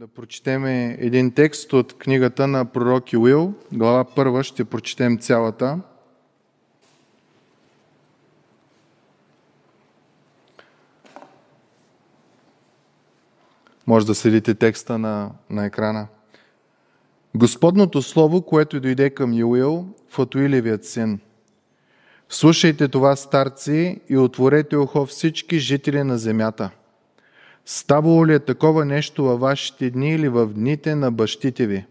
Да прочетеме един текст от книгата на пророк Иуил. глава първа, ще прочетем цялата. Може да следите текста на, на екрана. Господното слово, което дойде към Юил, Фатуилевият син. Слушайте това, старци, и отворете ухо всички жители на земята – Ставало ли е такова нещо във вашите дни или в дните на бащите ви?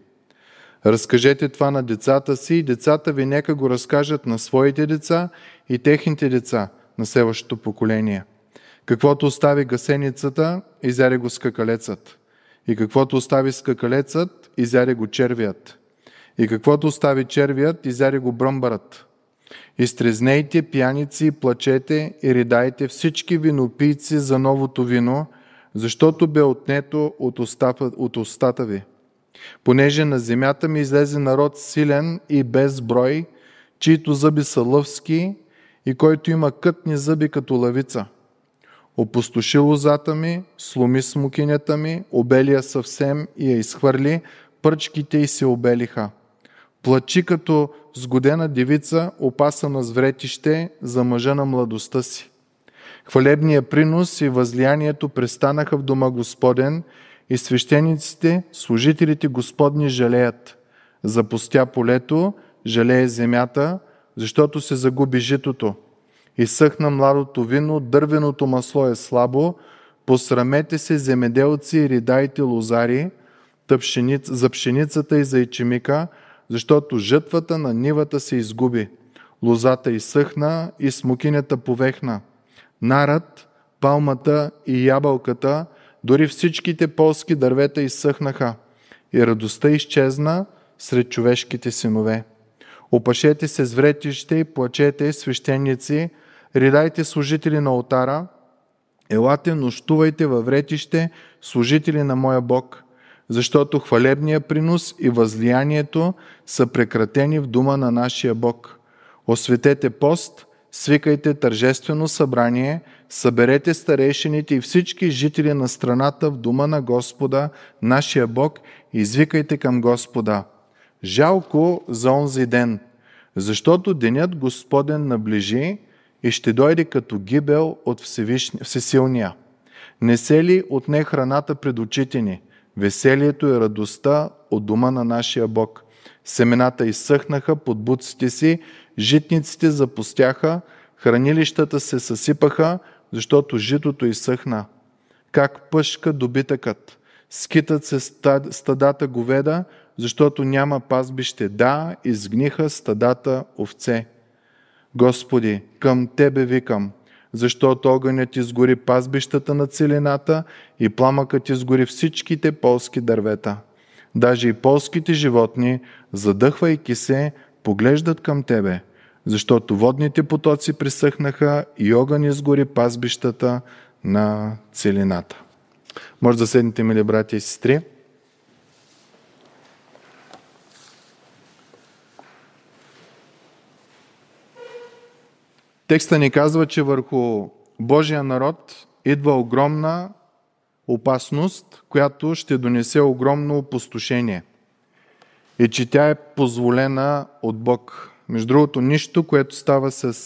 Разкажете това на децата си и децата ви нека го разкажат на своите деца и техните деца на следващото поколение. Каквото остави гасеницата, изяде го скакалецът. И каквото остави скакалецът, изяде го червият. И каквото остави червият, изяде го бръмбарът. Изтрезнейте пияници, плачете и ридайте всички винопийци за новото вино – защото бе отнето от устата, от устата ви. Понеже на земята ми излезе народ силен и без брой, чието зъби са лъвски и който има кътни зъби като лавица. Опустоши лозата ми, сломи смокинята ми, обелия съвсем и я изхвърли, пръчките й се обелиха. Плачи като сгодена девица, опасана с вретище за мъжа на младостта си. Хвалебният принос и възлиянието престанаха в дома Господен и свещениците, служителите Господни жалеят. Запустя полето, жалее земята, защото се загуби житото. Изсъхна младото вино, дървеното масло е слабо, посрамете се земеделци и ридайте лозари за пшеницата и за ичемика, защото жътвата на нивата се изгуби. Лозата изсъхна и смокинята повехна – нарат, палмата и ябълката, дори всичките полски дървета изсъхнаха и радостта изчезна сред човешките синове. Опашете се с вретище и плачете, свещеници, ридайте служители на отара, елате, нощувайте във вретище, служители на моя Бог, защото хвалебния принос и възлиянието са прекратени в дума на нашия Бог. Осветете пост – свикайте тържествено събрание, съберете старейшините и всички жители на страната в дома на Господа, нашия Бог, и извикайте към Господа. Жалко за онзи ден, защото денят Господен наближи и ще дойде като гибел от Всесилния. Не се ли отне храната пред очите ни, веселието и радостта от дома на нашия Бог? Семената изсъхнаха под буците си, Житниците запустяха, хранилищата се съсипаха, защото житото изсъхна. Как пъшка добитъкът. Скитат се стадата говеда, защото няма пазбище. Да, изгниха стадата овце. Господи, към Тебе викам, защото огънят изгори пазбищата на целината и пламъкът изгори всичките полски дървета. Даже и полските животни, задъхвайки се, поглеждат към тебе, защото водните потоци присъхнаха и огън изгори пазбищата на целината. Може да седнете, мили брати и сестри. Текста ни казва, че върху Божия народ идва огромна опасност, която ще донесе огромно опустошение – е, че тя е позволена от Бог. Между другото, нищо, което става с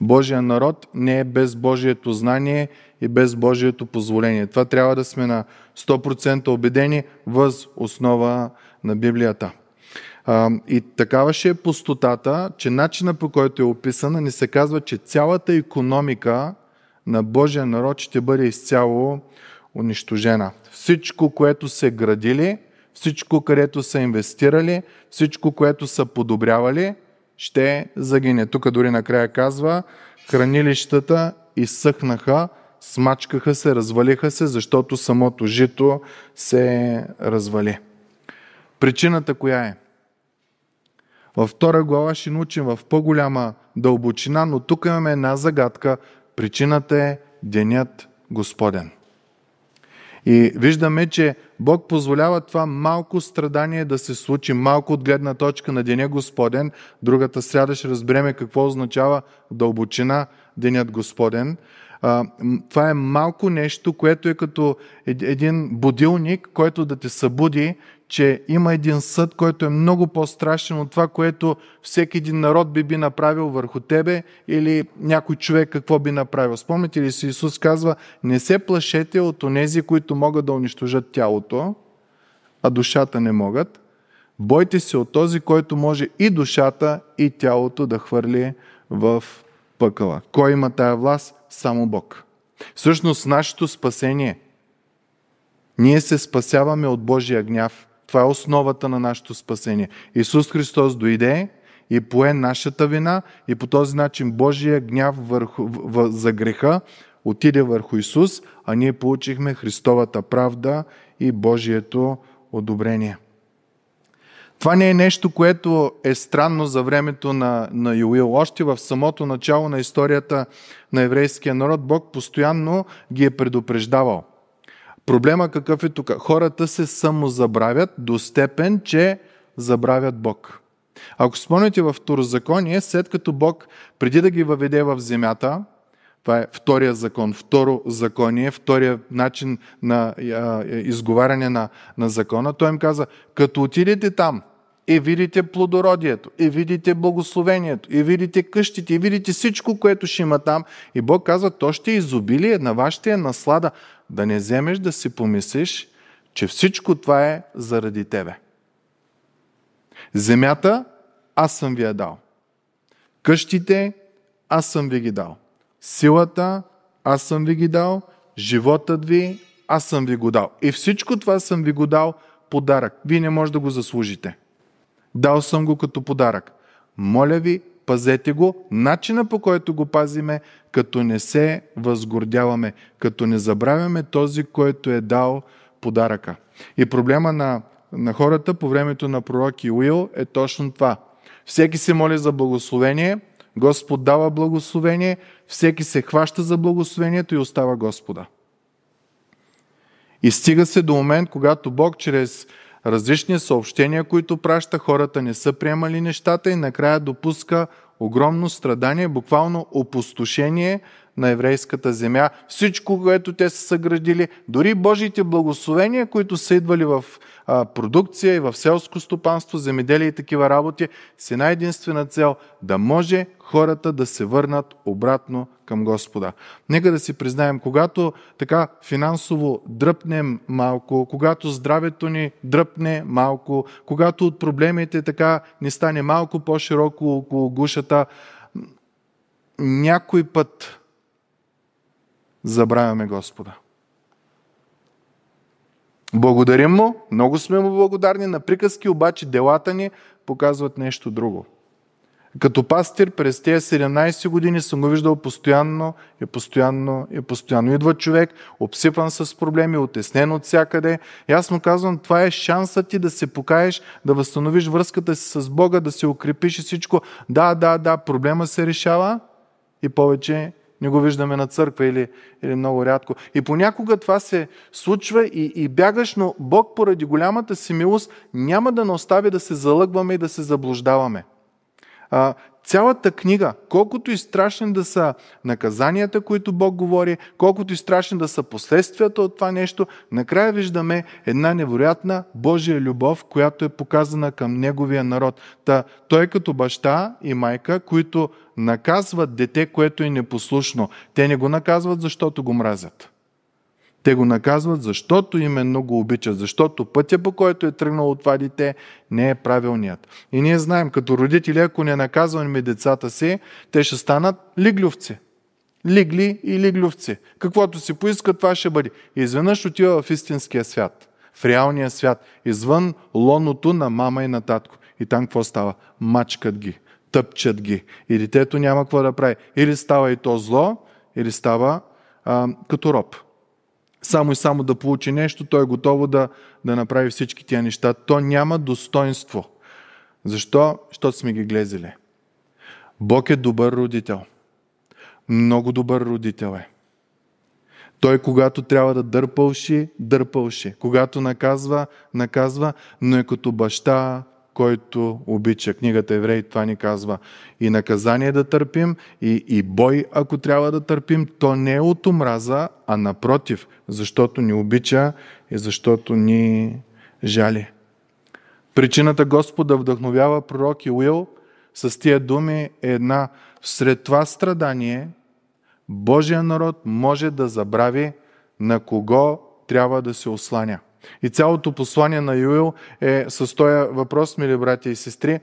Божия народ, не е без Божието знание и без Божието позволение. Това трябва да сме на 100% убедени въз основа на Библията. И такава ще е пустотата, че начина по който е описана ни се казва, че цялата економика на Божия народ ще бъде изцяло унищожена. Всичко, което се градили – всичко, където са инвестирали, всичко, което са подобрявали, ще загине. Тук дори накрая казва, хранилищата изсъхнаха, смачкаха се, развалиха се, защото самото жито се развали. Причината коя е? Във втора глава ще научим в по-голяма дълбочина, но тук имаме една загадка. Причината е Денят Господен. И виждаме, че Бог позволява това малко страдание да се случи, малко от гледна точка на Деня Господен. Другата сряда ще разбереме какво означава дълбочина Денят Господен. това е малко нещо, което е като един будилник, който да те събуди, че има един съд, който е много по-страшен от това, което всеки един народ би би направил върху тебе или някой човек какво би направил. Спомните ли си, Исус казва, не се плашете от онези, които могат да унищожат тялото, а душата не могат. Бойте се от този, който може и душата, и тялото да хвърли в пъкала. Кой има тая власт? Само Бог. Всъщност, нашето спасение. Ние се спасяваме от Божия гняв – това е основата на нашето спасение. Исус Христос дойде и пое нашата вина и по този начин Божия гняв върху, в, в, за греха отиде върху Исус, а ние получихме Христовата правда и Божието одобрение. Това не е нещо, което е странно за времето на, на Йоил. Още в самото начало на историята на еврейския народ Бог постоянно ги е предупреждавал. Проблема какъв е тук? Хората се самозабравят до степен, че забравят Бог. Ако спомняте в Второзаконие, след като Бог, преди да ги въведе в земята, това е втория закон, второ законие, втория начин на а, изговаряне на, на закона. Той им каза, като отидете там и видите плодородието, и видите благословението, и видите къщите, и видите всичко, което ще има там. И Бог казва, то ще е изобилие на вашите наслада. Да не вземеш да си помислиш, че всичко това е заради тебе. Земята аз съм ви я дал. Къщите аз съм ви ги дал. Силата аз съм ви ги дал. Животът ви аз съм ви го дал. И всичко това съм ви го дал подарък. Вие не може да го заслужите. Дал съм го като подарък. Моля ви, пазете го, начина по който го пазиме, като не се възгордяваме, като не забравяме този, който е дал подаръка. И проблема на, на хората по времето на пророк Иуил е точно това. Всеки се моли за благословение, Господ дава благословение, всеки се хваща за благословението и остава Господа. И стига се до момент, когато Бог чрез различни съобщения, които праща, хората не са приемали нещата и накрая допуска огромно страдание, буквално опустошение на еврейската земя, всичко, което те са съградили, дори Божиите благословения, които са идвали в продукция и в селско стопанство, земеделие и такива работи, с една единствена цел да може хората да се върнат обратно към Господа. Нека да си признаем, когато така финансово дръпнем малко, когато здравето ни дръпне малко, когато от проблемите така ни стане малко по-широко около гушата, някой път забравяме Господа. Благодарим му, много сме му благодарни, на приказки обаче делата ни показват нещо друго. Като пастир през тези 17 години съм го виждал постоянно и постоянно и постоянно. Идва човек, обсипан с проблеми, отеснен от всякъде. И аз му казвам, това е шансът ти да се покаеш, да възстановиш връзката си с Бога, да се укрепиш и всичко. Да, да, да, проблема се решава и повече не го виждаме на църква или, или много рядко. И понякога това се случва и, и бягаш, но Бог поради голямата си милост няма да не остави да се залъгваме и да се заблуждаваме. А, цялата книга, колкото и страшни да са наказанията, които Бог говори, колкото и страшни да са последствията от това нещо, накрая виждаме една невероятна Божия любов, която е показана към Неговия народ. Та, той като баща и майка, които наказват дете, което е непослушно. Те не го наказват, защото го мразят. Те го наказват, защото именно го обичат, защото пътя по който е тръгнал от това дете не е правилният. И ние знаем, като родители, ако не наказваме децата си, те ще станат лиглювци. Лигли и лиглювци. Каквото си поиска, това ще бъде. И изведнъж отива в истинския свят, в реалния свят, извън лоното на мама и на татко. И там какво става? Мачкат ги тъпчат ги. И детето няма какво да прави. Или става и то зло, или става а, като роб. Само и само да получи нещо, той е готово да, да направи всички тия неща. То няма достоинство. Защо? Защото сме ги глезили. Бог е добър родител. Много добър родител е. Той, когато трябва да дърпалши, дърпалши. Когато наказва, наказва, но е като баща, който обича. Книгата Евреи това ни казва. И наказание да търпим, и, и бой, ако трябва да търпим, то не е от омраза, а напротив, защото ни обича и защото ни жали. Причината Господа вдъхновява пророк Иуил с тия думи е една. Всред това страдание Божия народ може да забрави на кого трябва да се осланя – и цялото послание на Юил е с този въпрос, мили брати и сестри,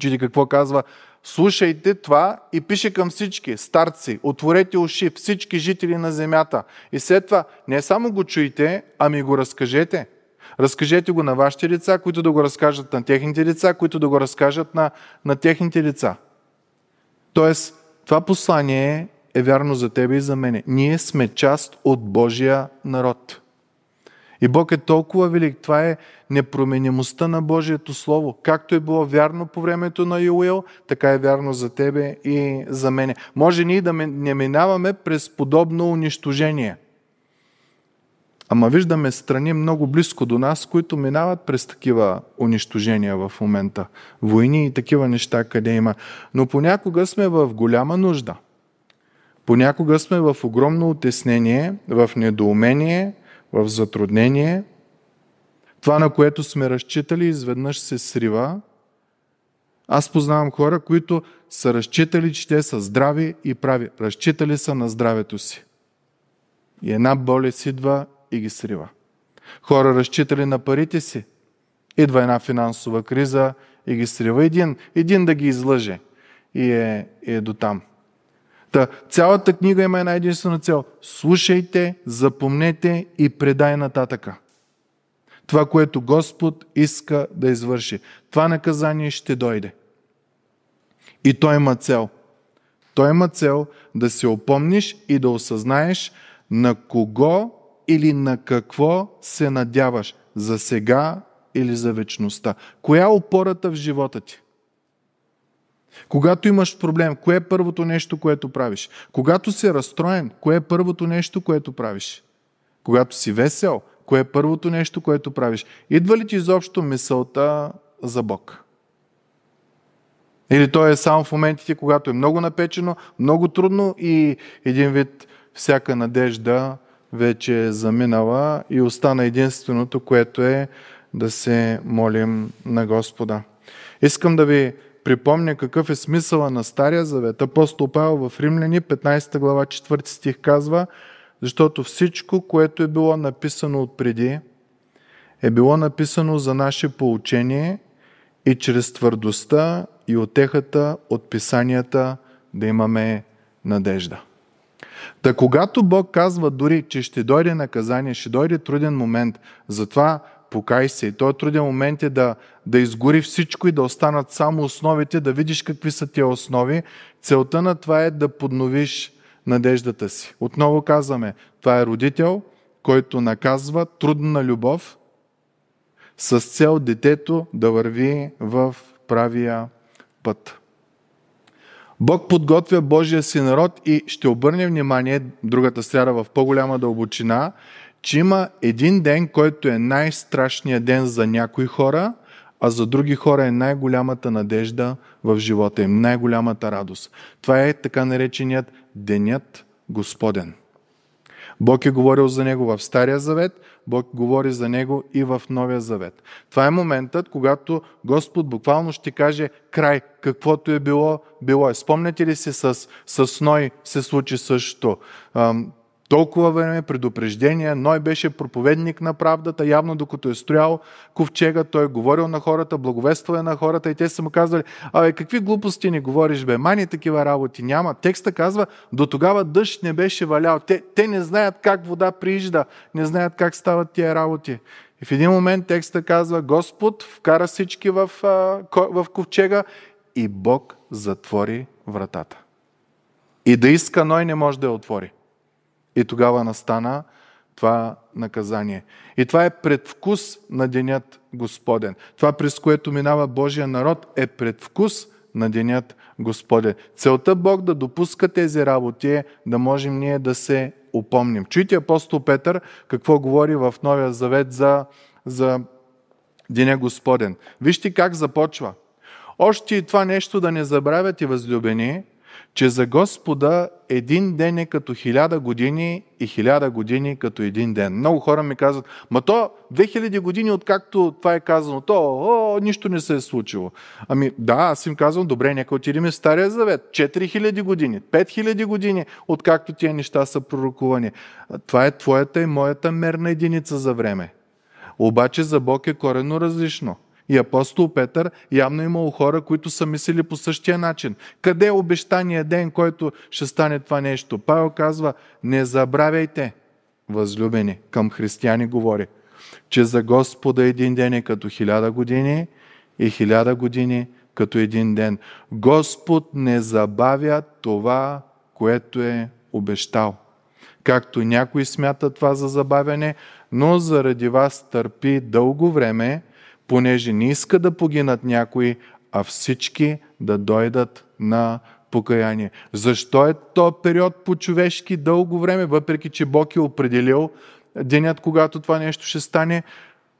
чуди какво казва, слушайте това и пише към всички, старци, отворете уши, всички жители на земята. И след това не само го чуйте, ами го разкажете. Разкажете го на вашите деца, които да го разкажат на техните деца, които да го разкажат на, на техните деца. Тоест, това послание е вярно за тебе и за мене. Ние сме част от Божия народ. И Бог е толкова велик. Това е непроменимостта на Божието Слово. Както е било вярно по времето на Юил, така е вярно за тебе и за мене. Може ние да не минаваме през подобно унищожение. Ама виждаме страни много близко до нас, които минават през такива унищожения в момента. Войни и такива неща, къде има. Но понякога сме в голяма нужда. Понякога сме в огромно отеснение, в недоумение, в затруднение, това, на което сме разчитали, изведнъж се срива. Аз познавам хора, които са разчитали, че те са здрави и прави. Разчитали са на здравето си. И една болест идва и ги срива. Хора разчитали на парите си. Идва една финансова криза и ги срива един, един да ги излъже. И е, е до там. Та, цялата книга има една единствена цел. Слушайте, запомнете и предай нататъка. Това, което Господ иска да извърши. Това наказание ще дойде. И той има цел. Той има цел да се опомниш и да осъзнаеш на кого или на какво се надяваш. За сега или за вечността. Коя е опората в живота ти? Когато имаш проблем, кое е първото нещо, което правиш? Когато си разстроен, кое е първото нещо, което правиш? Когато си весел, кое е първото нещо, което правиш? Идва ли ти изобщо мисълта за Бог? Или то е само в моментите, когато е много напечено, много трудно и един вид всяка надежда вече е заминала и остана единственото, което е да се молим на Господа. Искам да ви припомня какъв е смисъла на Стария завет. Апостол Павел в Римляни, 15 глава, 4 стих казва, защото всичко, което е било написано отпреди, е било написано за наше получение. и чрез твърдостта и отехата от писанията да имаме надежда. Та когато Бог казва дори, че ще дойде наказание, ще дойде труден момент, затова покай се. И този труден момент е да да изгори всичко и да останат само основите, да видиш какви са тия основи. Целта на това е да подновиш надеждата си. Отново казваме, това е родител, който наказва трудна любов с цел детето да върви в правия път. Бог подготвя Божия си народ и ще обърне внимание другата сряда в по-голяма дълбочина, че има един ден, който е най-страшният ден за някои хора а за други хора е най-голямата надежда в живота им, най-голямата радост. Това е така нареченият Денят Господен. Бог е говорил за него в Стария завет, Бог говори за него и в Новия завет. Това е моментът, когато Господ буквално ще каже край, каквото е било, било е. Спомняте ли си с, с Ной се случи също? Толкова време предупреждения, Ной беше проповедник на правдата, явно докато е стоял ковчега, той е говорил на хората, благовествал е на хората и те са му казвали, абе какви глупости ни говориш бе, мани такива работи няма. Текста казва, до тогава дъжд не беше валял. Те, те не знаят как вода приижда, не знаят как стават тия работи. И в един момент текста казва, Господ вкара всички в, в ковчега и Бог затвори вратата. И да иска, Ной не може да я отвори. И тогава настана това наказание. И това е предвкус на денят Господен. Това, през което минава Божия народ, е предвкус на денят Господен. Целта Бог да допуска тези работи е да можем ние да се упомним. Чуйте апостол Петър какво говори в Новия Завет за, за Деня Господен. Вижте как започва. Още и това нещо да не забравяте, възлюбени, че за Господа един ден е като хиляда години и хиляда години е като един ден. Много хора ми казват, ма то 2000 години откакто това е казано, то о, о, нищо не се е случило. Ами да, аз им казвам, добре, нека отидем в Стария Завет. 4000 години, 5000 години, откакто тия неща са пророкувани. Това е твоята и моята мерна единица за време. Обаче за Бог е корено различно и апостол Петър, явно е имал хора, които са мислили по същия начин. Къде е обещания ден, който ще стане това нещо? Павел казва, не забравяйте, възлюбени, към християни говори, че за Господа един ден е като хиляда години и хиляда години като един ден. Господ не забавя това, което е обещал. Както някои смятат това за забавяне, но заради вас търпи дълго време, понеже не иска да погинат някои, а всички да дойдат на покаяние. Защо е то период по човешки дълго време, въпреки че Бог е определил денят, когато това нещо ще стане,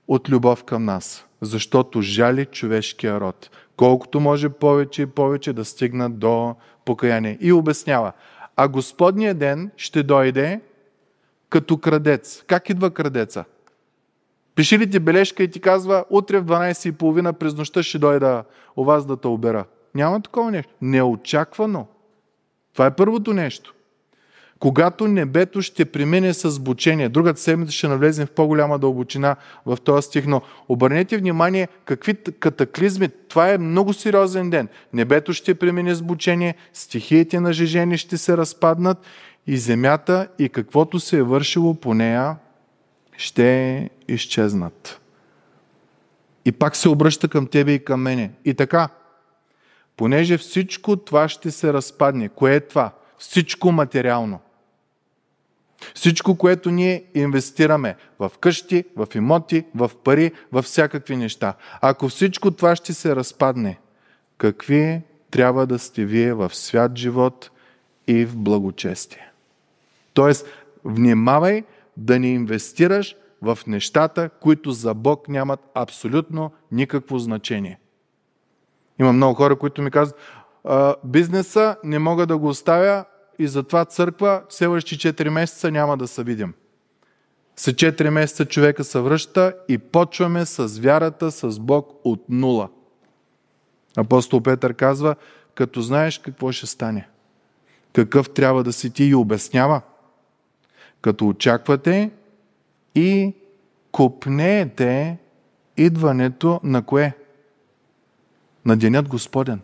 от любов към нас? Защото жали човешкия род. Колкото може повече и повече да стигнат до покаяние. И обяснява. А Господния ден ще дойде като крадец. Как идва крадеца? Пиши ли ти бележка и ти казва, утре в 12.30 през нощта ще дойда у вас да те обера. Няма такова нещо. Неочаквано. Това е първото нещо. Когато небето ще премине с бучение, другата седмица ще навлезем в по-голяма дълбочина в този стих, но обърнете внимание какви катаклизми, това е много сериозен ден. Небето ще премине с бучение, стихиите на жежени ще се разпаднат и земята и каквото се е вършило по нея ще изчезнат. И пак се обръща към тебе и към мене. И така, понеже всичко това ще се разпадне, кое е това? Всичко материално. Всичко, което ние инвестираме в къщи, в имоти, в пари, в всякакви неща. Ако всичко това ще се разпадне, какви трябва да сте вие в свят живот и в благочестие? Тоест, внимавай да не инвестираш в нещата, които за Бог нямат абсолютно никакво значение. Има много хора, които ми казват, бизнеса не мога да го оставя и затова църква следващи 4 месеца няма да се видим. След 4 месеца човека се връща и почваме с вярата с Бог от нула. Апостол Петър казва, като знаеш какво ще стане, какъв трябва да си ти и обяснява. Като очаквате и купнете идването на кое? На денят Господен.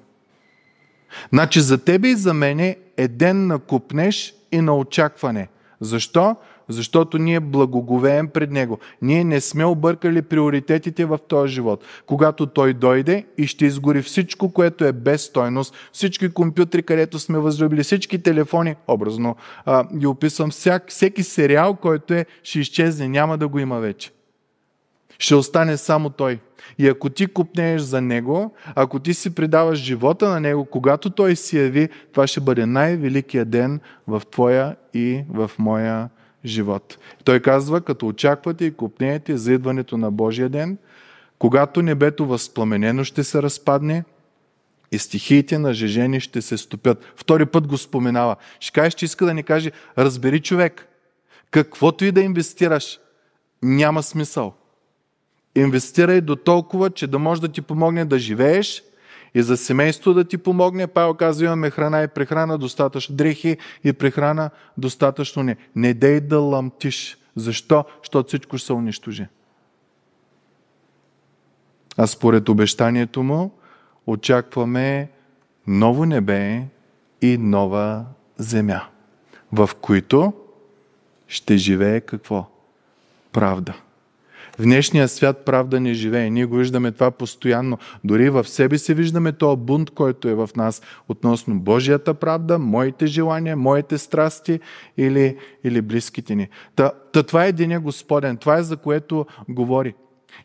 Значи за тебе и за мене е ден на купнеш и на очакване. Защо? защото ние благоговеем пред Него. Ние не сме объркали приоритетите в този живот. Когато Той дойде и ще изгори всичко, което е без стойност, всички компютри, където сме възлюбили, всички телефони, образно а, ги описвам, всяк, всеки сериал, който е, ще изчезне, няма да го има вече. Ще остане само Той. И ако ти купнееш за Него, ако ти си придаваш живота на Него, когато Той си яви, това ще бъде най-великият ден в твоя и в моя живот. Той казва, като очаквате и купнеете за идването на Божия ден, когато небето възпламенено ще се разпадне и стихиите на жежени ще се стопят. Втори път го споменава. Ще кажеш, че иска да ни каже, разбери човек, каквото и да инвестираш, няма смисъл. Инвестирай до толкова, че да може да ти помогне да живееш и за семейство да ти помогне. Павел казва, имаме храна и прехрана достатъчно, дрехи и прехрана достатъчно не. Не дей да ламтиш. Защо? Защото всичко ще се унищожи. А според обещанието му, очакваме ново небе и нова земя, в които ще живее какво? Правда. В днешния свят правда не живее. Ние го виждаме това постоянно. Дори в себе си виждаме този бунт, който е в нас относно Божията правда, моите желания, моите страсти или, или близките ни. Та, та това е деня Господен. Това е за което говори.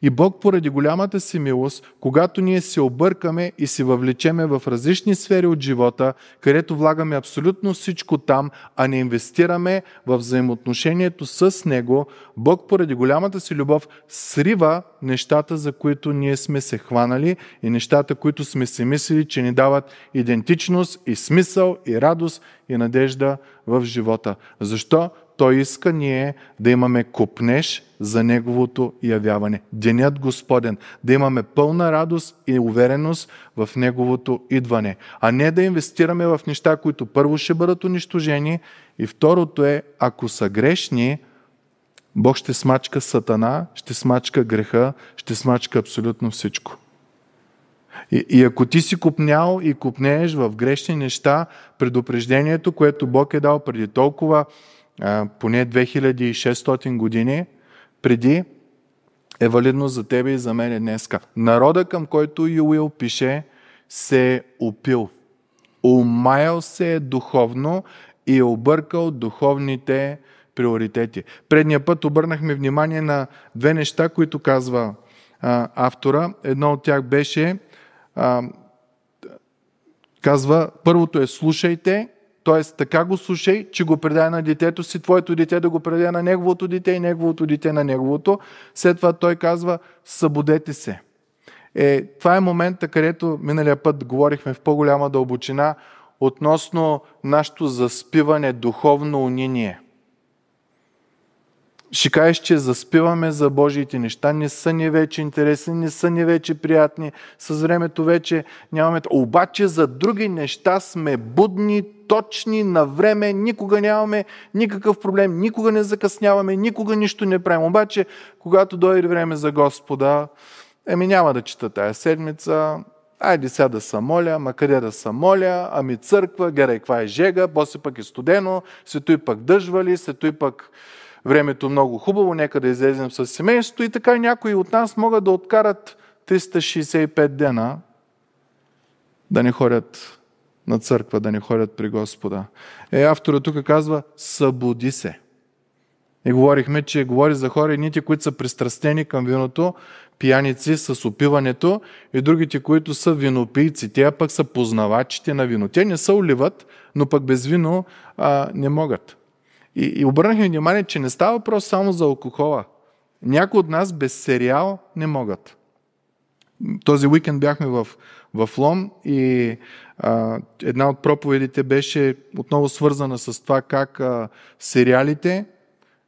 И Бог поради голямата си милост, когато ние се объркаме и се въвлечеме в различни сфери от живота, където влагаме абсолютно всичко там, а не инвестираме в взаимоотношението с Него, Бог поради голямата си любов срива нещата, за които ние сме се хванали и нещата, които сме си мислили, че ни дават идентичност и смисъл и радост и надежда в живота. Защо? Той иска ние да имаме купнеш за Неговото явяване. Денят Господен, да имаме пълна радост и увереност в Неговото идване, а не да инвестираме в неща, които първо ще бъдат унищожени и второто е, ако са грешни, Бог ще смачка сатана, ще смачка греха, ще смачка абсолютно всичко. И, и ако ти си купнял и купнееш в грешни неща, предупреждението, което Бог е дал преди толкова поне 2600 години преди е валидно за тебе и за мен днеска. Народа, към който Юил пише, се е опил. Умаял се е духовно и е объркал духовните приоритети. Предния път обърнахме внимание на две неща, които казва а, автора. Едно от тях беше, а, казва, първото е слушайте, т.е. така го слушай, че го предай на детето си, твоето дете да го предай на неговото дете и неговото дете на неговото. След това той казва, събудете се. Е, това е момента, където миналия път говорихме в по-голяма дълбочина относно нашето заспиване, духовно униние ще кажеш, че заспиваме за Божиите неща, не са ни вече интересни, не са ни вече приятни, с времето вече нямаме... Обаче за други неща сме будни, точни, на време, никога нямаме никакъв проблем, никога не закъсняваме, никога нищо не правим. Обаче, когато дойде време за Господа, еми няма да чета тая седмица, айде сега да се моля, ма къде да се моля, ами църква, герай, каква е жега, после пък е студено, сето и пък дъжвали, сето и пък времето много хубаво, нека да излезем с семейството и така някои от нас могат да откарат 365 дена да не ходят на църква, да не ходят при Господа. Е, автора тук казва, събуди се. И говорихме, че говори за хора, едните, които са пристрастени към виното, пияници с опиването и другите, които са винопийци. Те пък са познавачите на вино. Те не се оливат, но пък без вино а, не могат. И, и обърнахме внимание, че не става въпрос само за алкохола. Някои от нас без сериал не могат. Този уикенд бяхме в, в Лом и а, една от проповедите беше отново свързана с това как а, сериалите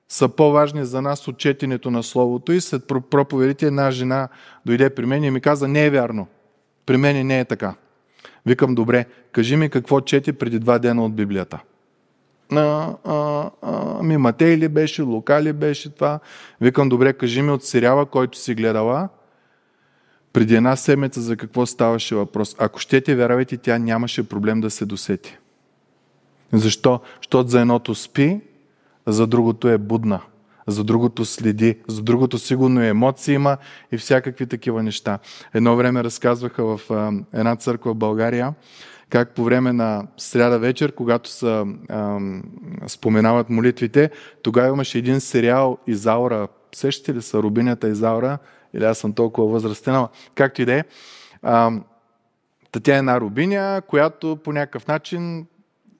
са по-важни за нас от четенето на Словото. И след проповедите една жена дойде при мен и ми каза, не е вярно. При мен не е така. Викам, добре, кажи ми какво чете преди два дена от Библията а, а, а, ми Матей ли беше, Лука ли беше това. Викам, добре, кажи ми от сериала, който си гледала, преди една седмица за какво ставаше въпрос. Ако щете, вярвайте, тя нямаше проблем да се досети. Защо? Щото за едното спи, за другото е будна, за другото следи, за другото сигурно и емоции има и всякакви такива неща. Едно време разказваха в една църква в България, как по време на сряда вечер, когато са, ам, споменават молитвите, тогава имаше един сериал Изаура. Сещате ли са Рубинята Изаура? Или аз съм толкова възрастен, както и да е. тя е една рубиня, която по някакъв начин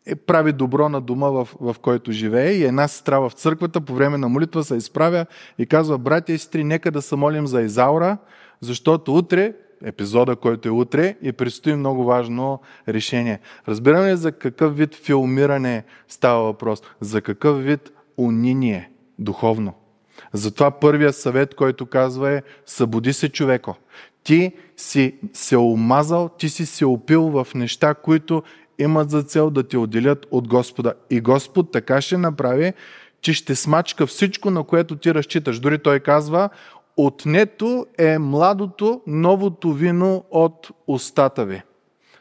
е, прави добро на дома, в, в който живее. И една сестра в църквата по време на молитва се изправя и казва, братя и сестри, нека да се молим за Изаура, защото утре епизода, който е утре и предстои много важно решение. Разбираме ли за какъв вид филмиране става въпрос? За какъв вид униние духовно? Затова първия съвет, който казва е събуди се човеко. Ти си се омазал, ти си се опил в неща, които имат за цел да те отделят от Господа. И Господ така ще направи, че ще смачка всичко, на което ти разчиташ. Дори той казва, отнето е младото, новото вино от устата ви.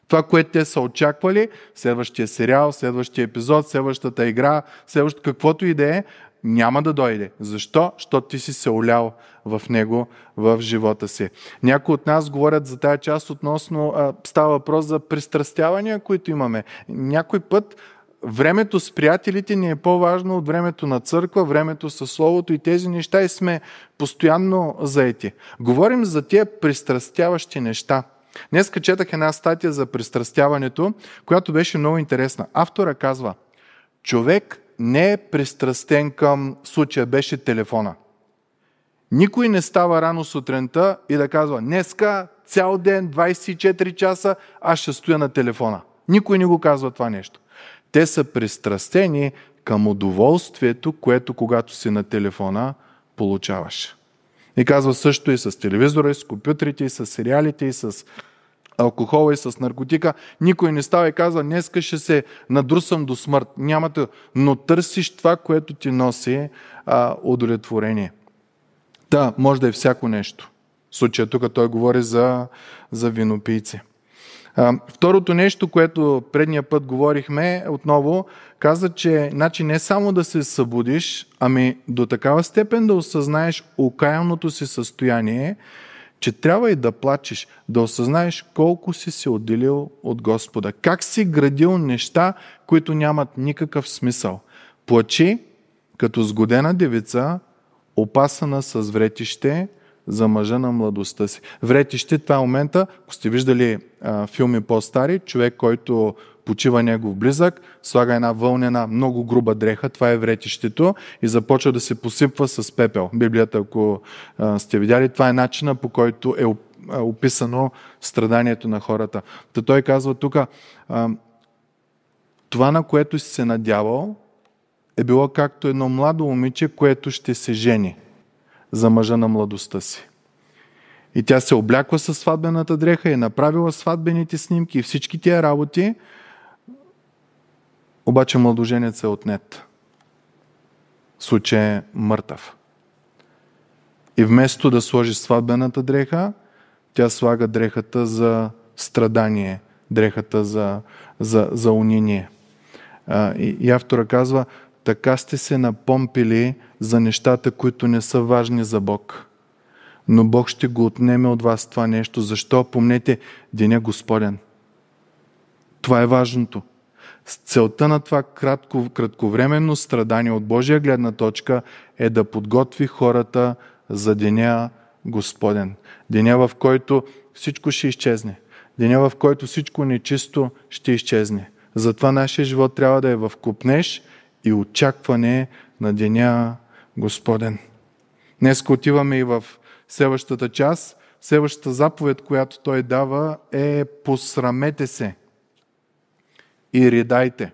Това, което те са очаквали, следващия сериал, следващия епизод, следващата игра, следващото каквото и да е, няма да дойде. Защо? Що ти си се олял в него, в живота си. Някои от нас говорят за тази част относно, а, става въпрос за пристрастявания, които имаме. Някой път времето с приятелите ни е по-важно от времето на църква, времето със Словото и тези неща и сме постоянно заети. Говорим за тия пристрастяващи неща. Днес четах една статия за пристрастяването, която беше много интересна. Автора казва, човек не е пристрастен към случая, беше телефона. Никой не става рано сутринта и да казва, днеска цял ден, 24 часа, аз ще стоя на телефона. Никой не го казва това нещо. Те са пристрастени към удоволствието, което когато си на телефона получаваш. И казва също и с телевизора, и с компютрите, и с сериалите, и с алкохола, и с наркотика. Никой не става и казва, днеска ще се надрусам до смърт. Нямате, но търсиш това, което ти носи а, удовлетворение. Да, може да е всяко нещо. В случая тук той говори за, за винопийци. Второто нещо, което предния път говорихме, отново каза, че значи не само да се събудиш, ами до такава степен да осъзнаеш окаяното си състояние, че трябва и да плачеш, да осъзнаеш колко си се отделил от Господа, как си градил неща, които нямат никакъв смисъл. Плачи като сгодена девица, опасана с вретище, за мъжа на младостта си. Вретище, това е момента, ако сте виждали а, филми по-стари, човек, който почива негов близък, слага една вълнена, много груба дреха, това е вретището, и започва да се посипва с пепел. Библията, ако а, сте видяли, това е начина по който е описано страданието на хората. Та той казва тук, това на което си се надявал е било както едно младо момиче, което ще се жени за мъжа на младостта си. И тя се обляква със сватбената дреха, е направила сватбените снимки и всички тия работи, обаче младоженец е отнет. Случай е мъртъв. И вместо да сложи сватбената дреха, тя слага дрехата за страдание, дрехата за, за, за униние. И, и автора казва, така сте се напомпили за нещата, които не са важни за Бог. Но Бог ще го отнеме от вас това нещо. Защо? Помнете, Деня Господен. Това е важното. С целта на това кратко, кратковременно страдание от Божия гледна точка е да подготви хората за деня Господен. Деня, в който всичко ще изчезне. Деня, в който всичко нечисто ще изчезне. Затова нашия живот трябва да е в купнеж – и очакване на деня Господен. Днес отиваме и в следващата част. Следващата заповед, която той дава е посрамете се и редайте.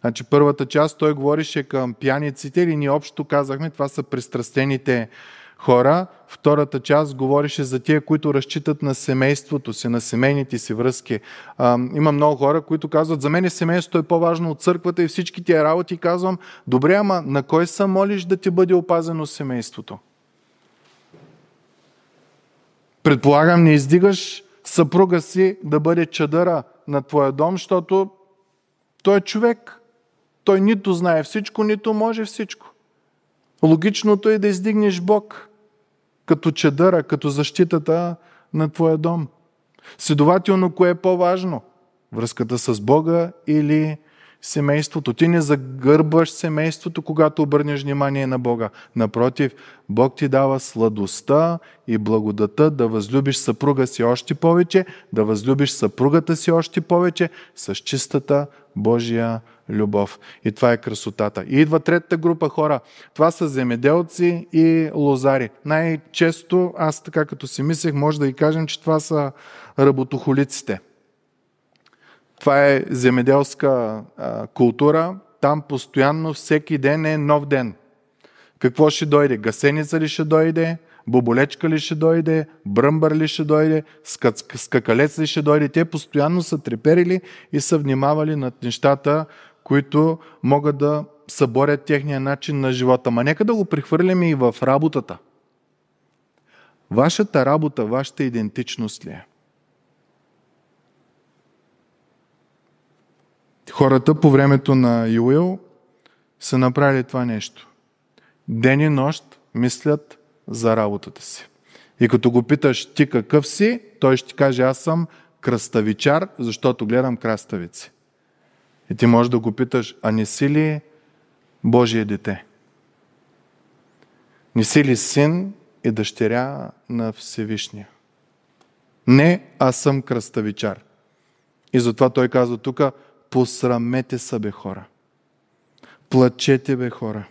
Значи първата част той говорише към пияниците или ние общо казахме, това са пристрастените хора. Втората част говореше за тия, които разчитат на семейството си, на семейните си връзки. А, има много хора, които казват, за мен е семейството е по-важно от църквата и всички тия работи. Казвам, добре, ама на кой се молиш да ти бъде опазено семейството? Предполагам, не издигаш съпруга си да бъде чадъра на твоя дом, защото той е човек. Той нито знае всичко, нито може всичко. Логичното е да издигнеш Бог като чедъра, като защитата на твоя дом. Следователно, кое е по-важно? Връзката с Бога или семейството. Ти не загърбваш семейството, когато обърнеш внимание на Бога. Напротив, Бог ти дава сладостта и благодата да възлюбиш съпруга си още повече, да възлюбиш съпругата си още повече с чистата Божия любов. И това е красотата. И идва третата група хора. Това са земеделци и лозари. Най-често, аз така като си мислех, може да и кажем, че това са работохолиците. Това е земеделска а, култура. Там постоянно всеки ден е нов ден. Какво ще дойде? Гасеница ли ще дойде? Боболечка ли ще дойде, бръмбър ли ще дойде, скакалец ли ще дойде. Те постоянно са треперили и са внимавали над нещата, които могат да съборят техния начин на живота. Ма нека да го прехвърлим и в работата. Вашата работа, вашата идентичност ли е? Хората по времето на Юил са направили това нещо. Ден и нощ мислят за работата си. И като го питаш ти какъв си, той ще каже аз съм кръставичар, защото гледам краставици. И ти можеш да го питаш, а не си ли Божие дете? Не си ли син и дъщеря на Всевишния? Не, аз съм кръставичар. И затова той казва тук, посрамете се бе хора. Плачете бе хора.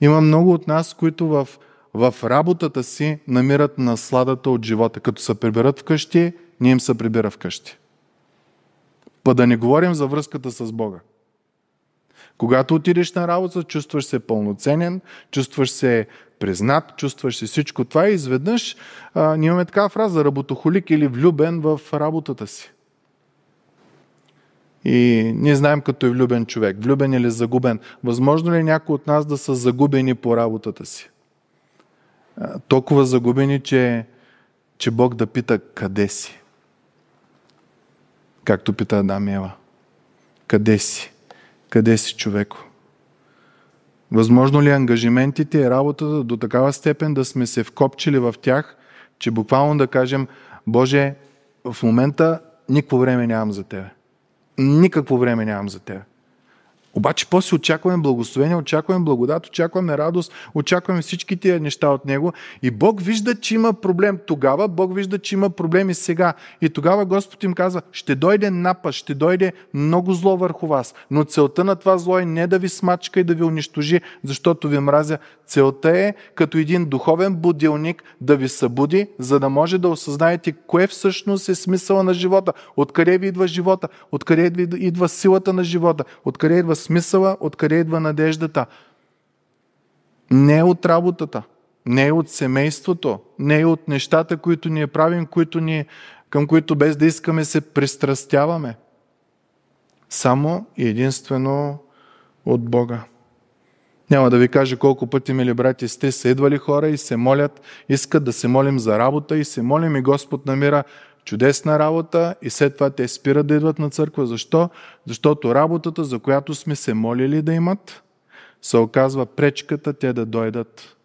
Има много от нас, които в, в работата си намират насладата от живота. Като се приберат вкъщи, ние им се прибира вкъщи. Па да не говорим за връзката с Бога. Когато отидеш на работа, чувстваш се пълноценен, чувстваш се признат, чувстваш се всичко това и изведнъж а, ние имаме така фраза работохолик или влюбен в работата си. И ние знаем като е влюбен човек, влюбен или загубен. Възможно ли някой от нас да са загубени по работата си? А, толкова загубени, че, че Бог да пита къде си както пита Адам и Ева. Къде си? Къде си, човеко? Възможно ли ангажиментите и работата до такава степен да сме се вкопчили в тях, че буквално да кажем, Боже, в момента никакво време нямам за Тебе. Никакво време нямам за Тебе. Обаче после очакваме благословение, очакваме благодат, очакваме радост, очакваме всички тия неща от Него. И Бог вижда, че има проблем тогава, Бог вижда, че има проблеми сега. И тогава Господ им казва, ще дойде напа, ще дойде много зло върху вас. Но целта на това зло е не да ви смачка и да ви унищожи, защото ви мразя. Целта е, като един духовен будилник, да ви събуди, за да може да осъзнаете кое всъщност е смисъла на живота, откъде ви идва живота, откъде ви идва силата на живота, откъде идва смисъла, откъде идва надеждата. Не от работата, не от семейството, не от нещата, които ние правим, които ни, към които без да искаме се пристрастяваме. Само и единствено от Бога. Няма да ви кажа колко пъти, мили брати и сте са идвали хора и се молят, искат да се молим за работа и се молим и Господ намира Чудесна работа и след това те спират да идват на църква. Защо? Защото работата, за която сме се молили да имат, се оказва пречката те да дойдат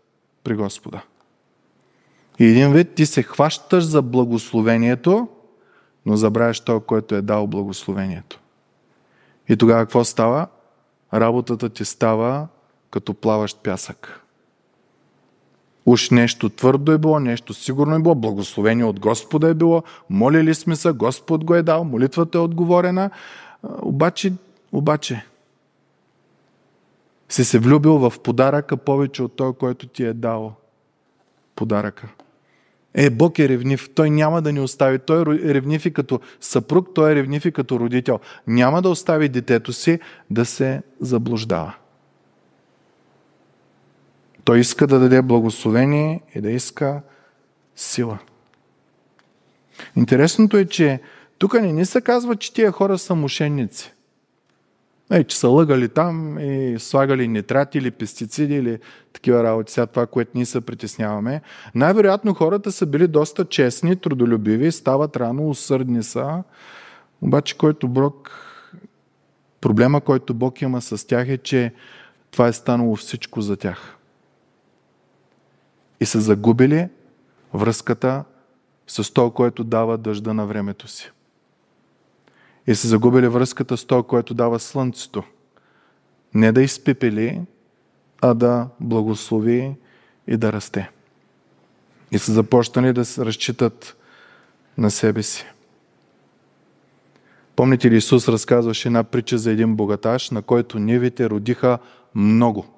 при Господа. И един вид ти се хващаш за благословението, но забравяш то, който е дал благословението. И тогава какво става? Работата ти става като плаващ пясък. Уж нещо твърдо е било, нещо сигурно е било, благословение от Господа е било, молили сме се, Господ го е дал, молитвата е отговорена. Обаче, обаче, си се влюбил в подаръка повече от той, който ти е дал подаръка. Е, Бог е ревнив. Той няма да ни остави. Той е ревнив и като съпруг, той е ревнив и като родител. Няма да остави детето си да се заблуждава. Той иска да даде благословение и да иска сила. Интересното е, че тук не ни се казва, че тия хора са мошенници. Е, че са лъгали там и слагали нитрати или пестициди или такива работи. Сега това, което ние се притесняваме. Най-вероятно хората са били доста честни, трудолюбиви, стават рано, усърдни са. Обаче, който Брок, проблема, който Бог има с тях е, че това е станало всичко за тях и са загубили връзката с то, което дава дъжда на времето си. И са загубили връзката с то, което дава слънцето. Не да изпипели, а да благослови и да расте. И са започнали да се разчитат на себе си. Помните ли Исус разказваше една притча за един богаташ, на който нивите родиха много.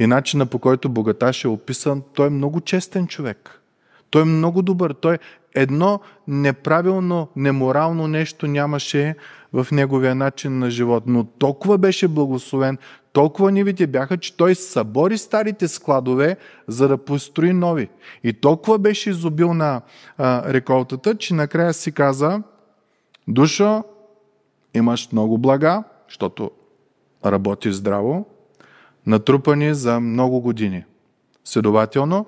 И начина по който богаташ е описан, той е много честен човек. Той е много добър. Той едно неправилно, неморално нещо нямаше в неговия начин на живот. Но толкова беше благословен, толкова нивите бяха, че той събори старите складове, за да построи нови. И толкова беше изобил на а, реколтата, че накрая си каза, душо, имаш много блага, защото работи здраво, натрупани за много години. Следователно,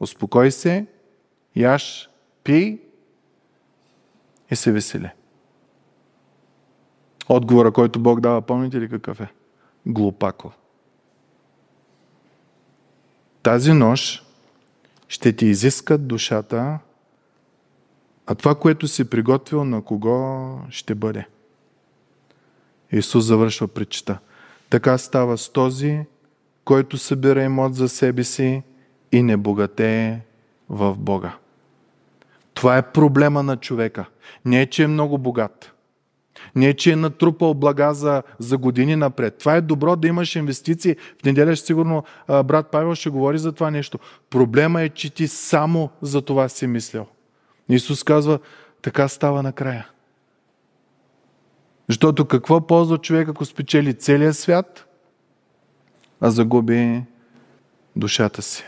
успокой се, яш, пий и се весели. Отговора, който Бог дава, помните ли какъв е? Глупако. Тази нощ ще ти изискат душата, а това, което си приготвил, на кого ще бъде? Исус завършва притчата. Така става с този, който събира имот за себе си и не богатее в Бога. Това е проблема на човека. Не е, че е много богат. Не е, че е натрупал блага за, за години напред. Това е добро да имаш инвестиции. В неделя ще сигурно брат Павел ще говори за това нещо. Проблема е, че ти само за това си мислил. Исус казва, така става накрая. Защото какво ползва човек, ако спечели целия свят, а загуби душата си?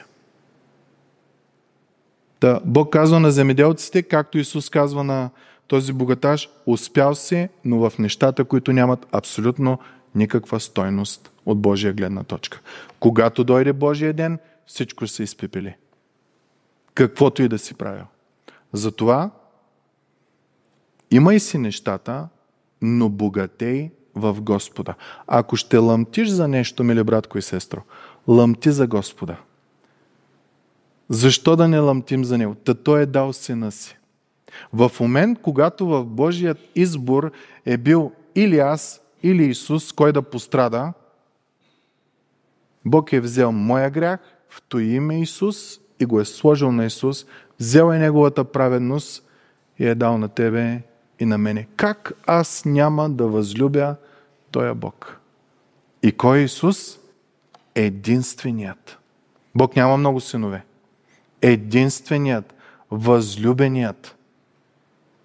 Та, Бог казва на земеделците, както Исус казва на този богаташ, успял си, но в нещата, които нямат абсолютно никаква стойност от Божия гледна точка. Когато дойде Божия ден, всичко се изпепели. Каквото и да си правил. Затова има и си нещата, но богатей в Господа. Ако ще лъмтиш за нещо, мили братко и сестро, лъмти за Господа. Защо да не лъмтим за Него? Та Той е дал сина си. В момент, когато в Божият избор е бил или аз, или Исус, кой да пострада, Бог е взел моя грях, име Исус и го е сложил на Исус, взел е неговата праведност и е дал на тебе и на мене. Как аз няма да възлюбя Тоя Бог? И кой е Исус? Единственият. Бог няма много синове. Единственият, възлюбеният,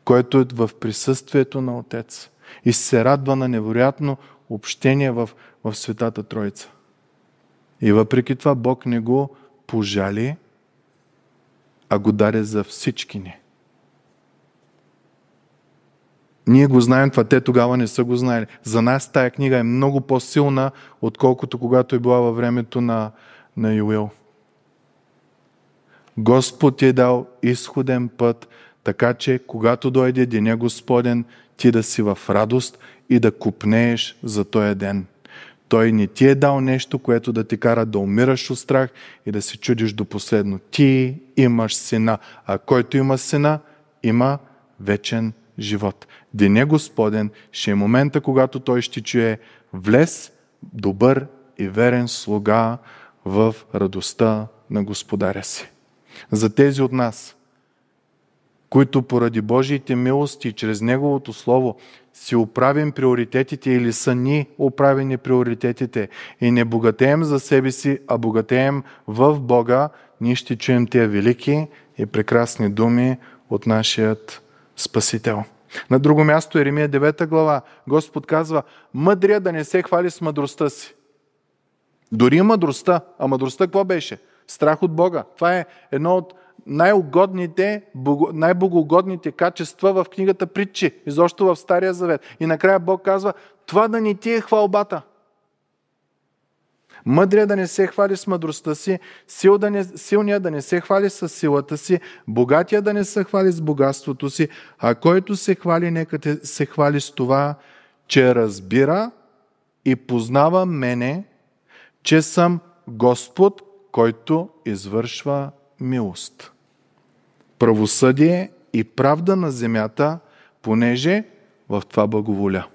който е в присъствието на Отец и се радва на невероятно общение в, в Светата Троица. И въпреки това Бог не го пожали, а го даря за всички ни. Ние го знаем това, те тогава не са го знаели. За нас тая книга е много по-силна, отколкото когато е била във времето на, на Юил. Господ ти е дал изходен път, така че когато дойде деня Господен, ти да си в радост и да купнееш за този ден. Той не ти е дал нещо, което да ти кара да умираш от страх и да се чудиш до последно. Ти имаш сина, а който има сина, има вечен живот. Деня Господен ще е момента, когато той ще чуе влез, добър и верен слуга в радостта на Господаря си. За тези от нас, които поради Божиите милости и чрез Неговото Слово си оправим приоритетите или са ни оправени приоритетите и не богатеем за себе си, а богатеем в Бога, ние ще чуем тези велики и прекрасни думи от нашият Спасител. На друго място Еремия 9 глава. Господ казва, мъдрия да не се хвали с мъдростта си. Дори мъдростта. А мъдростта какво беше? Страх от Бога. Това е едно от най-угодните, най-богоугодните качества в книгата Притчи, изобщо в Стария Завет. И накрая Бог казва, това да не ти е хвалбата – Мъдрия да не се хвали с мъдростта си, сил да не, силния да не се хвали с силата си, богатия да не се хвали с богатството си, а който се хвали, нека се хвали с това, че разбира и познава мене, че съм Господ, който извършва милост. Правосъдие и правда на земята, понеже в това благоволя.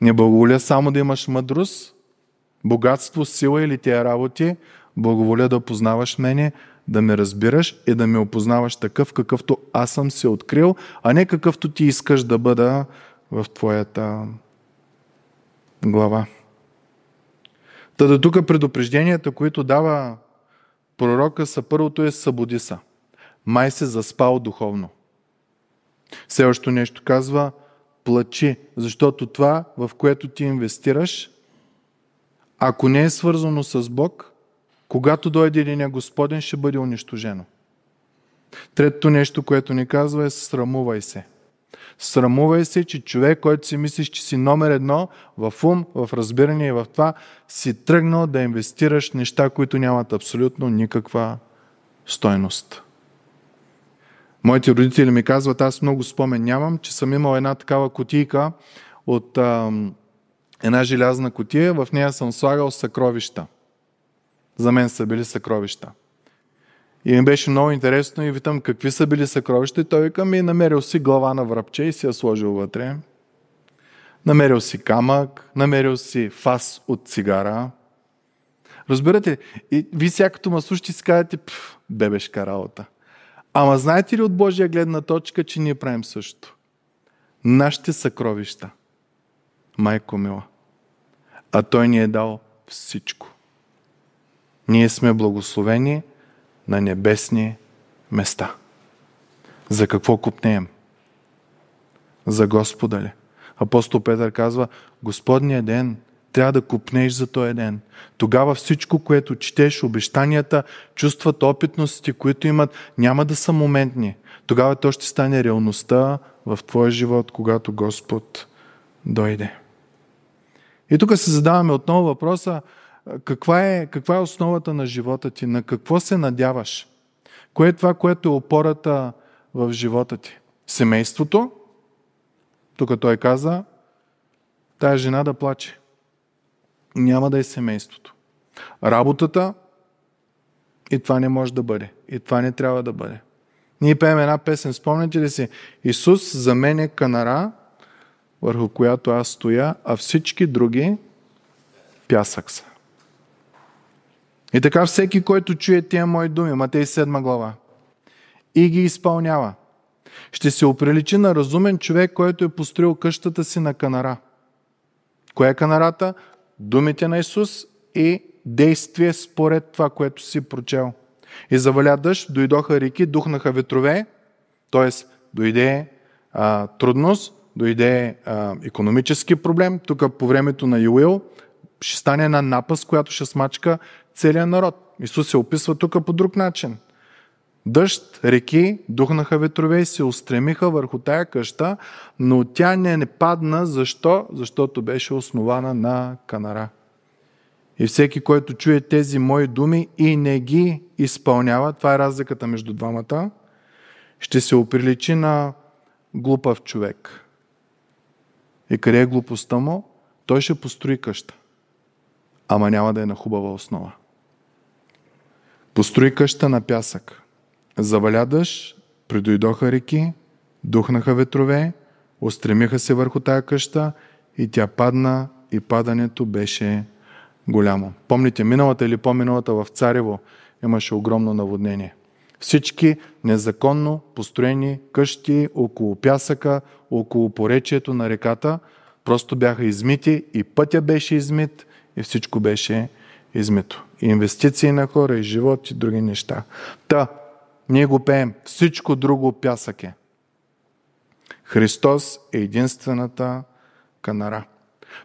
Не благоволя само да имаш мъдрост, богатство, сила или тия работи, благоволя да познаваш мене, да ме разбираш и да ме опознаваш такъв, какъвто аз съм се открил, а не какъвто ти искаш да бъда в твоята глава. Та да тук предупрежденията, които дава пророка, са първото е събудиса. Май се заспал духовно. Следващото нещо казва, плачи, защото това, в което ти инвестираш, ако не е свързано с Бог, когато дойде деня Господен, ще бъде унищожено. Третото нещо, което ни казва е срамувай се. Срамувай се, че човек, който си мислиш, че си номер едно в ум, в разбиране и в това, си тръгнал да инвестираш неща, които нямат абсолютно никаква стойност. Моите родители ми казват, аз много спомен нямам, че съм имал една такава котийка от а, една желязна котия, в нея съм слагал съкровища. За мен са били съкровища. И ми беше много интересно и витам какви са били съкровища. И той вика ми е намерил си глава на връбче и си я сложил вътре. Намерил си камък, намерил си фас от цигара. Разбирате, и ви сега като ме слушате си казвате, бебешка работа. Ама знаете ли от Божия гледна точка, че ние правим също? Нашите съкровища. Майко мила. А Той ни е дал всичко. Ние сме благословени на небесни места. За какво купнеем? За Господа ли? Апостол Петър казва, Господния ден – трябва да купнеш за този ден. Тогава всичко, което четеш, обещанията, чувствата, опитностите, които имат, няма да са моментни. Тогава то ще стане реалността в твоя живот, когато Господ дойде. И тук се задаваме отново въпроса, каква е, каква е основата на живота ти, на какво се надяваш? Кое е това, което е опората в живота ти? Семейството? Тук той каза, тая жена да плаче няма да е семейството. Работата и това не може да бъде. И това не трябва да бъде. Ние пеем една песен, спомняте ли си? Исус за мен е канара, върху която аз стоя, а всички други пясък са. И така всеки, който чуе тия мои думи, Матей 7 глава, и ги изпълнява, ще се оприличи на разумен човек, който е построил къщата си на канара. Коя е канарата? думите на Исус и действие според това, което си прочел. И заваля дъжд, дойдоха реки, духнаха ветрове, т.е. дойде а, трудност, дойде а, економически проблем. Тук по времето на Юил ще стане една напас, която ще смачка целият народ. Исус се описва тук по друг начин – Дъжд, реки, духнаха ветрове и се устремиха върху тая къща, но тя не, не падна. Защо? Защото беше основана на канара. И всеки, който чуе тези мои думи и не ги изпълнява, това е разликата между двамата, ще се оприличи на глупав човек. И къде е глупостта му? Той ще построи къща. Ама няма да е на хубава основа. Построи къща на пясък. Заваля придойдоха реки, духнаха ветрове, устремиха се върху тая къща и тя падна и падането беше голямо. Помните, миналата или по-миналата в Царево имаше огромно наводнение. Всички незаконно построени къщи около пясъка, около поречието на реката, просто бяха измити и пътя беше измит и всичко беше измито. И инвестиции на хора, и живот, и други неща. Та, ние го пеем. Всичко друго пясък е. Христос е единствената канара.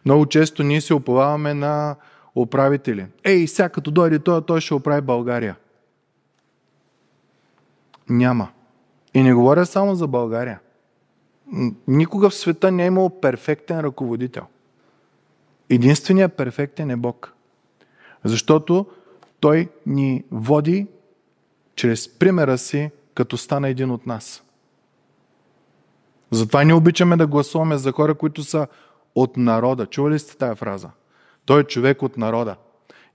Много често ние се уповаваме на управители. Ей, сега като дойде той, той ще оправи България. Няма. И не говоря само за България. Никога в света не е имал перфектен ръководител. Единственият перфектен е Бог. Защото Той ни води чрез примера си, като стана един от нас. Затова не обичаме да гласуваме за хора, които са от народа. Чували ли сте тая фраза? Той е човек от народа.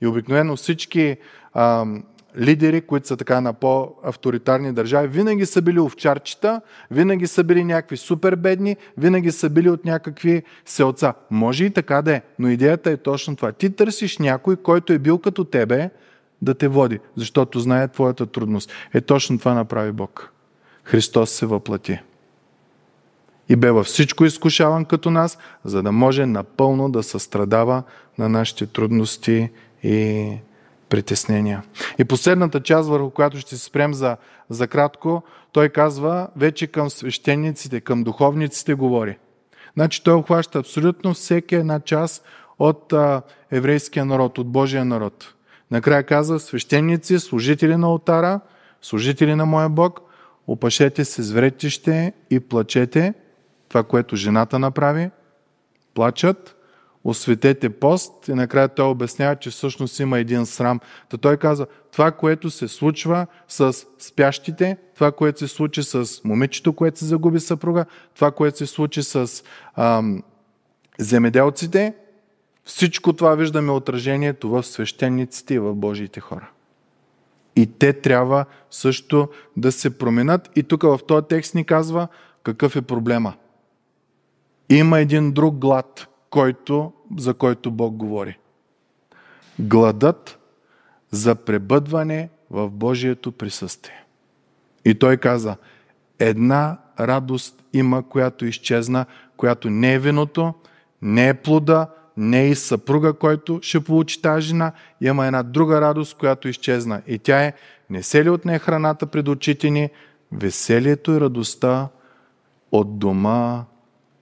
И обикновено всички а, лидери, които са така на по-авторитарни държави, винаги са били овчарчета, винаги са били някакви супер бедни, винаги са били от някакви селца. Може и така да е, но идеята е точно това. Ти търсиш някой, който е бил като тебе, да те води, защото знае твоята трудност. Е точно това направи Бог. Христос се въплати. И бе във всичко изкушаван като нас, за да може напълно да състрадава на нашите трудности и притеснения. И последната част, върху която ще се спрем за, за кратко, той казва вече към свещениците, към духовниците говори. Значи той обхваща абсолютно всеки една част от а, еврейския народ, от Божия народ. Накрая казва, свещеници, служители на алтара, служители на моя Бог, опашете се с вретище и плачете, това, което жената направи, плачат, осветете пост и накрая той обяснява, че всъщност има един срам. Та той казва, това, което се случва с спящите, това, което се случи с момичето, което се загуби съпруга, това, което се случи с ам, земеделците, всичко това виждаме отражението в свещениците и в Божиите хора. И те трябва също да се променят. И тук в този текст ни казва какъв е проблема. Има един друг глад, който, за който Бог говори. Гладът за пребъдване в Божието присъствие. И той каза, една радост има, която изчезна, която не е виното, не е плода, не и съпруга, който ще получи тази жена, има една друга радост, която изчезна. И тя е, не се ли отне храната пред очите ни, веселието и радостта от дома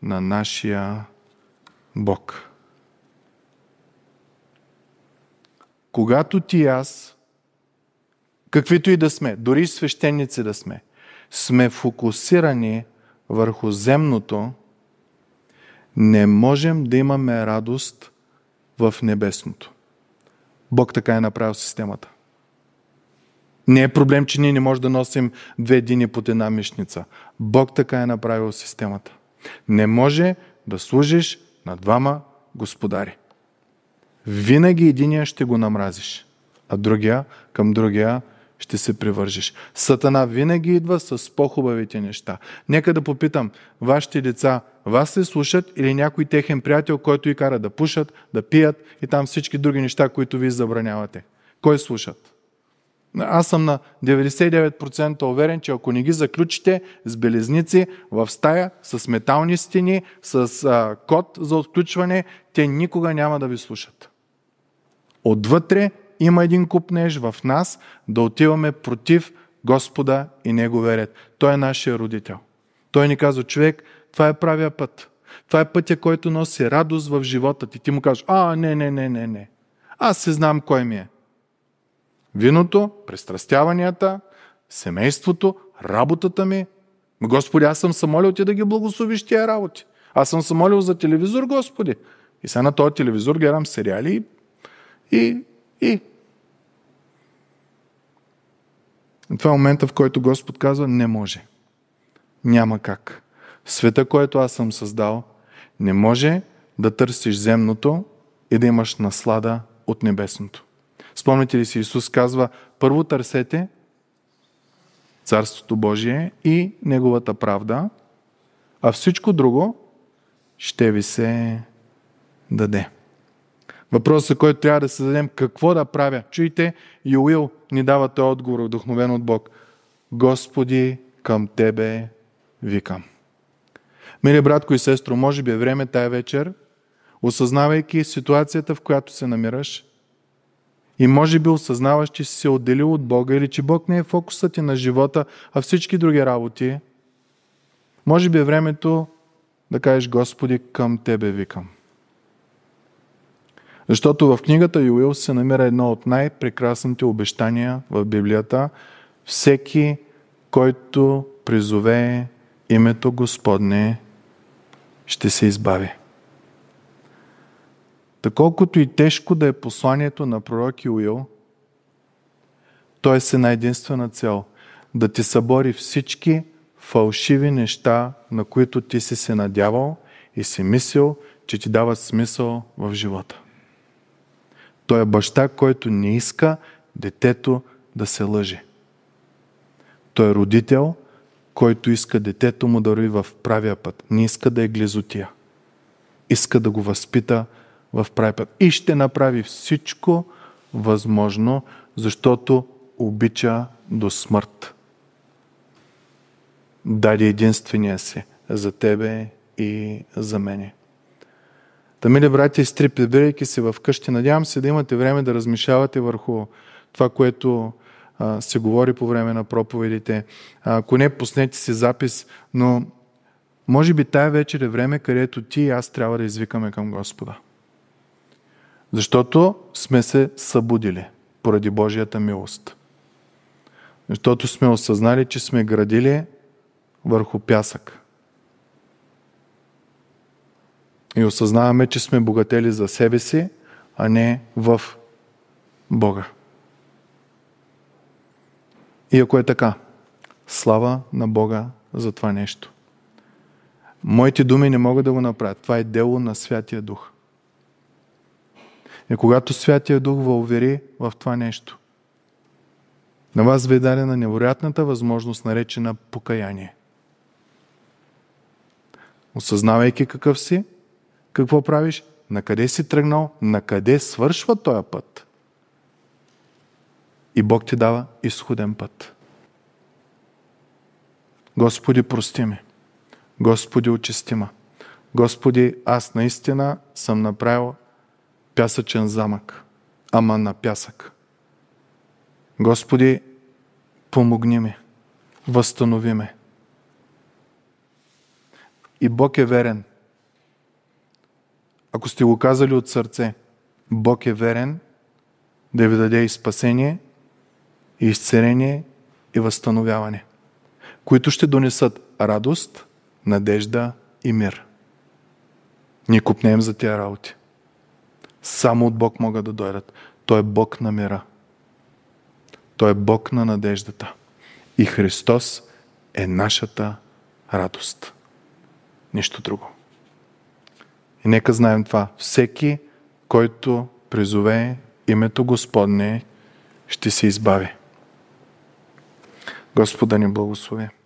на нашия Бог. Когато ти и аз, каквито и да сме, дори свещеници да сме, сме фокусирани върху земното – не можем да имаме радост в небесното. Бог така е направил системата. Не е проблем, че ние не можем да носим две дини под една мишница. Бог така е направил системата. Не може да служиш на двама господари. Винаги единия ще го намразиш, а другия към другия ще се привържиш. Сатана винаги идва с по-хубавите неща. Нека да попитам, вашите деца вас се слушат или някой техен приятел, който ви кара да пушат, да пият и там всички други неща, които ви забранявате. Кой слушат? Аз съм на 99% уверен, че ако не ги заключите с белезници в стая, с метални стени, с а, код за отключване, те никога няма да ви слушат. Отвътре има един купнеж в нас да отиваме против Господа и Неговия ред. Той е нашия родител. Той ни казва, човек, това е правия път. Това е пътя, който носи радост в живота ти. Ти му кажеш, а, не, не, не, не, не. Аз се знам кой ми е. Виното, престрастяванията, семейството, работата ми. Господи, аз съм самолил молил ти да ги благословиш тия работи. Аз съм самолил за телевизор, Господи. И сега на този телевизор гледам сериали и, и, и. Това е момента, в който Господ казва, не може. Няма как. Света, който аз съм създал, не може да търсиш земното и да имаш наслада от небесното. Спомните ли си, Исус казва, първо търсете Царството Божие и Неговата правда, а всичко друго ще ви се даде. Въпросът, който трябва да се зададем, какво да правя? Чуйте, Юил ни дава този отговор, вдохновен от Бог. Господи, към Тебе викам. Мили братко и сестро, може би е време тая вечер, осъзнавайки ситуацията, в която се намираш, и може би осъзнаваш, че си се отделил от Бога или че Бог не е фокусът ти на живота, а всички други работи, може би е времето да кажеш Господи, към Тебе викам. Защото в книгата Юил се намира едно от най-прекрасните обещания в Библията. Всеки, който призове името Господне ще се избави. Таколкото и тежко да е посланието на пророк Иоил, той е на единствена цел – да ти събори всички фалшиви неща, на които ти си се надявал и си мислил, че ти дава смисъл в живота. Той е баща, който не иска детето да се лъжи. Той е родител – който иска детето му да рови в правия път. Не иска да е глезотия. Иска да го възпита в правия път. И ще направи всичко възможно, защото обича до смърт. Даде единствения си за тебе и за мене. Та, мили брати и сестри, прибирайки се вкъщи, надявам се да имате време да размишлявате върху това, което се говори по време на проповедите. А, ако не, поснете си запис, но може би тая вечер е време, където ти и аз трябва да извикаме към Господа. Защото сме се събудили поради Божията милост. Защото сме осъзнали, че сме градили върху пясък. И осъзнаваме, че сме богатели за себе си, а не в Бога. И ако е така, слава на Бога за това нещо. Моите думи не могат да го направят. Това е дело на Святия Дух. И когато Святия Дух ва увери в това нещо, на вас ви е дадена невероятната възможност, наречена покаяние. Осъзнавайки какъв си, какво правиш, на къде си тръгнал, на къде свършва този път – и Бог ти дава изходен път. Господи, прости ми. Господи, очисти Господи, аз наистина съм направил пясъчен замък, ама на пясък. Господи, помогни ми, възстанови ме. И Бог е верен. Ако сте го казали от сърце, Бог е верен да ви даде и спасение – и изцеление и възстановяване, които ще донесат радост, надежда и мир. Ние купнем за тия работи. Само от Бог могат да дойдат. Той е Бог на мира. Той е Бог на надеждата. И Христос е нашата радост. Нищо друго. И нека знаем това. Всеки, който призове името Господне, ще се избави. Господа не благослови.